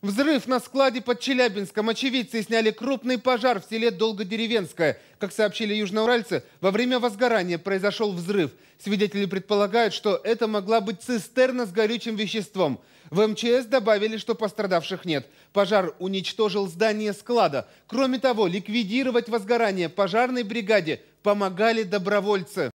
Взрыв на складе под Челябинском. Очевидцы сняли крупный пожар в селе Долгодеревенское. Как сообщили южноуральцы, во время возгорания произошел взрыв. Свидетели предполагают, что это могла быть цистерна с горючим веществом. В МЧС добавили, что пострадавших нет. Пожар уничтожил здание склада. Кроме того, ликвидировать возгорание пожарной бригаде помогали добровольцы.